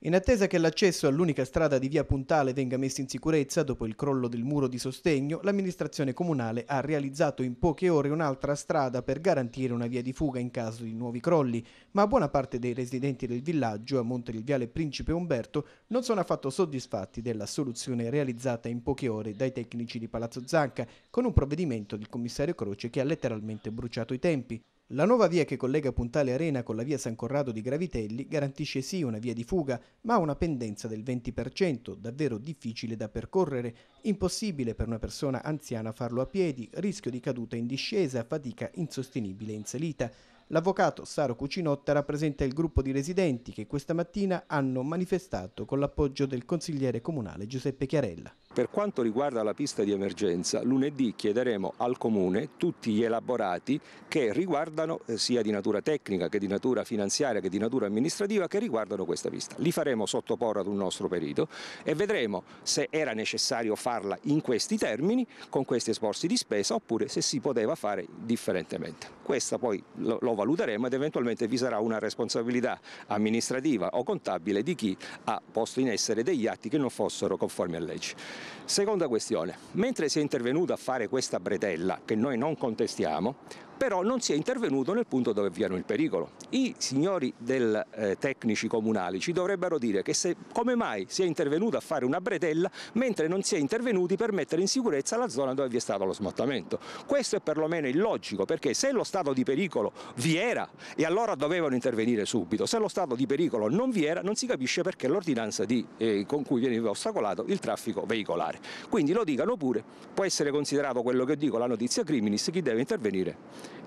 In attesa che l'accesso all'unica strada di via Puntale venga messo in sicurezza dopo il crollo del muro di sostegno, l'amministrazione comunale ha realizzato in poche ore un'altra strada per garantire una via di fuga in caso di nuovi crolli, ma buona parte dei residenti del villaggio a monte del viale Principe Umberto non sono affatto soddisfatti della soluzione realizzata in poche ore dai tecnici di Palazzo Zanca con un provvedimento del commissario Croce che ha letteralmente bruciato i tempi. La nuova via che collega Puntale Arena con la via San Corrado di Gravitelli garantisce sì una via di fuga, ma una pendenza del 20%, davvero difficile da percorrere, impossibile per una persona anziana farlo a piedi, rischio di caduta in discesa, fatica insostenibile in salita. L'avvocato Saro Cucinotta rappresenta il gruppo di residenti che questa mattina hanno manifestato con l'appoggio del consigliere comunale Giuseppe Chiarella. Per quanto riguarda la pista di emergenza, lunedì chiederemo al Comune tutti gli elaborati che riguardano eh, sia di natura tecnica che di natura finanziaria che di natura amministrativa che riguardano questa pista. Li faremo sottoporre ad un nostro perito e vedremo se era necessario farla in questi termini, con questi esborsi di spesa oppure se si poteva fare differentemente. Questa poi lo, lo valuteremo ed eventualmente vi sarà una responsabilità amministrativa o contabile di chi ha posto in essere degli atti che non fossero conformi a legge. Seconda questione, mentre si è intervenuto a fare questa bretella, che noi non contestiamo, però non si è intervenuto nel punto dove avviano il pericolo. I signori del, eh, tecnici comunali ci dovrebbero dire che se, come mai si è intervenuto a fare una bretella mentre non si è intervenuti per mettere in sicurezza la zona dove vi è stato lo smottamento. Questo è perlomeno illogico perché se lo stato di pericolo vi era e allora dovevano intervenire subito, se lo stato di pericolo non vi era non si capisce perché l'ordinanza eh, con cui viene ostacolato il traffico veicolare particolare. Quindi lo dicano pure, può essere considerato quello che dico la notizia criminis, chi deve intervenire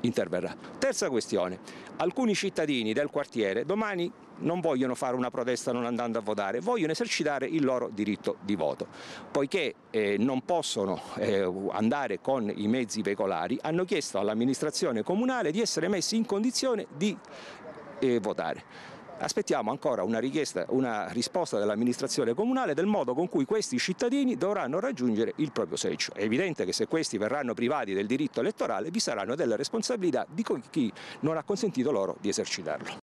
interverrà. Terza questione, alcuni cittadini del quartiere domani non vogliono fare una protesta non andando a votare, vogliono esercitare il loro diritto di voto. Poiché eh, non possono eh, andare con i mezzi veicolari, hanno chiesto all'amministrazione comunale di essere messi in condizione di eh, votare aspettiamo ancora una, una risposta dell'amministrazione comunale del modo con cui questi cittadini dovranno raggiungere il proprio seggio. È evidente che se questi verranno privati del diritto elettorale vi saranno delle responsabilità di chi non ha consentito loro di esercitarlo.